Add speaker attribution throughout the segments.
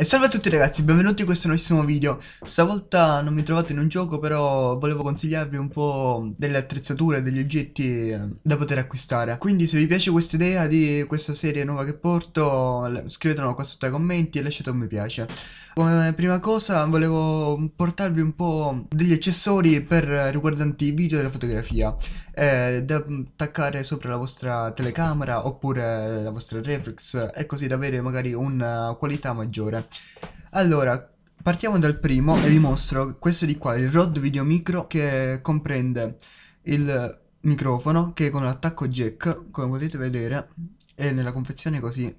Speaker 1: E salve a tutti ragazzi, benvenuti in questo nuovissimo video Stavolta non mi trovate in un gioco però volevo consigliarvi un po' delle attrezzature, degli oggetti ehm, da poter acquistare Quindi se vi piace questa idea di questa serie nuova che porto scrivetelo qua sotto ai commenti e lasciate un mi piace Come prima cosa volevo portarvi un po' degli accessori per riguardanti i video della fotografia eh, Da attaccare sopra la vostra telecamera oppure la vostra reflex e così da avere magari una qualità maggiore allora, partiamo dal primo e vi mostro questo di qua, il Rod Video Micro che comprende il microfono che con l'attacco jack, come potete vedere, è nella confezione così.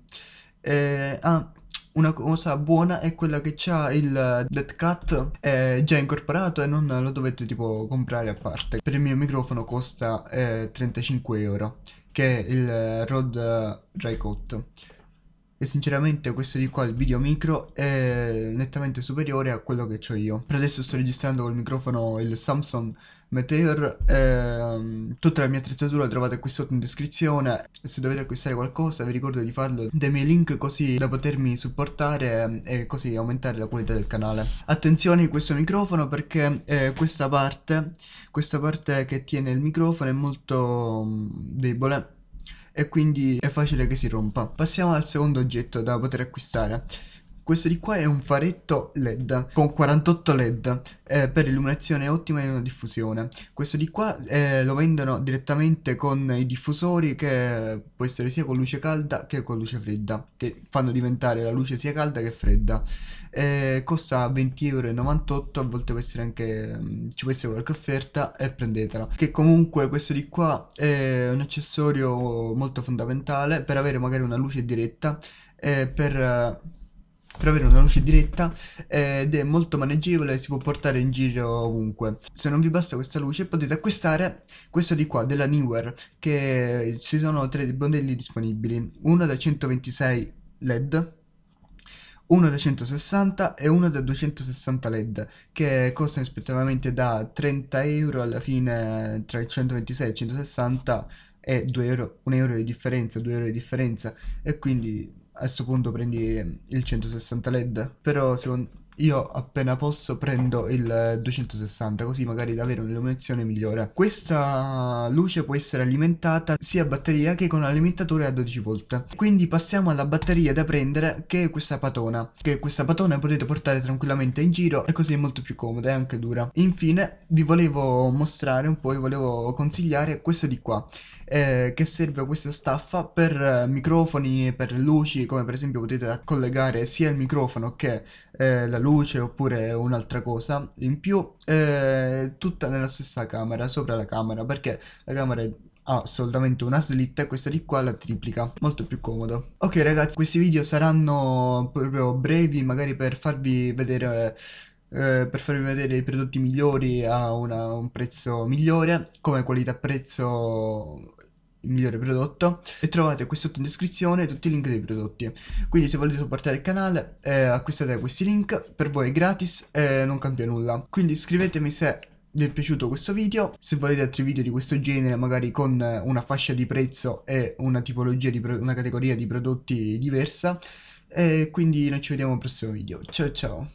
Speaker 1: E, ah, una cosa buona è quella che c'ha il dead cat è già incorporato e non lo dovete tipo comprare a parte. Per il mio microfono costa eh, 35 euro, che è il Rod Rycott e sinceramente questo di qua, il video micro, è nettamente superiore a quello che ho io. Per adesso sto registrando col microfono il Samsung Meteor, ehm, tutta la mia attrezzatura la trovate qui sotto in descrizione, se dovete acquistare qualcosa vi ricordo di farlo dai miei link così da potermi supportare eh, e così aumentare la qualità del canale. Attenzione a questo microfono perché eh, questa parte, questa parte che tiene il microfono è molto mm, debole e quindi è facile che si rompa. Passiamo al secondo oggetto da poter acquistare questo di qua è un faretto LED con 48 LED eh, per illuminazione ottima e una diffusione. Questo di qua eh, lo vendono direttamente con i diffusori che può essere sia con luce calda che con luce fredda, che fanno diventare la luce sia calda che fredda. Eh, costa 20,98€, a volte può essere anche, mm, ci può essere qualche offerta e prendetela. Che comunque questo di qua è un accessorio molto fondamentale per avere magari una luce diretta eh, per per avere una luce diretta eh, ed è molto maneggevole si può portare in giro ovunque se non vi basta questa luce potete acquistare questa di qua della Newer che ci sono tre modelli disponibili uno da 126 led uno da 160 e uno da 260 led che costano rispettivamente da 30 euro alla fine tra i 126 e 160 e 2 euro, 1 euro di differenza 2 euro di differenza e quindi a questo punto prendi il 160 led però secondo, io appena posso prendo il 260 così magari da avere un'illuminazione migliore. Questa luce può essere alimentata sia a batteria che con un alimentatore a 12 volt. Quindi passiamo alla batteria da prendere che è questa patona, che questa patona potete portare tranquillamente in giro e così è molto più comoda e anche dura. Infine vi volevo mostrare un po', vi volevo consigliare questo di qua, eh, che serve questa staffa per eh, microfoni e per luci, come per esempio potete collegare sia il microfono che eh, la luce luce oppure un'altra cosa in più eh, tutta nella stessa camera sopra la camera perché la camera è ha ah, solamente una slitta e questa di qua la triplica molto più comodo ok ragazzi questi video saranno proprio brevi magari per farvi vedere eh, per farvi vedere i prodotti migliori a una, un prezzo migliore come qualità prezzo il migliore prodotto e trovate qui sotto in descrizione tutti i link dei prodotti quindi se volete supportare il canale eh, acquistate questi link per voi è gratis e eh, non cambia nulla quindi iscrivetemi se vi è piaciuto questo video se volete altri video di questo genere magari con eh, una fascia di prezzo e una tipologia di una categoria di prodotti diversa e quindi noi ci vediamo al prossimo video ciao ciao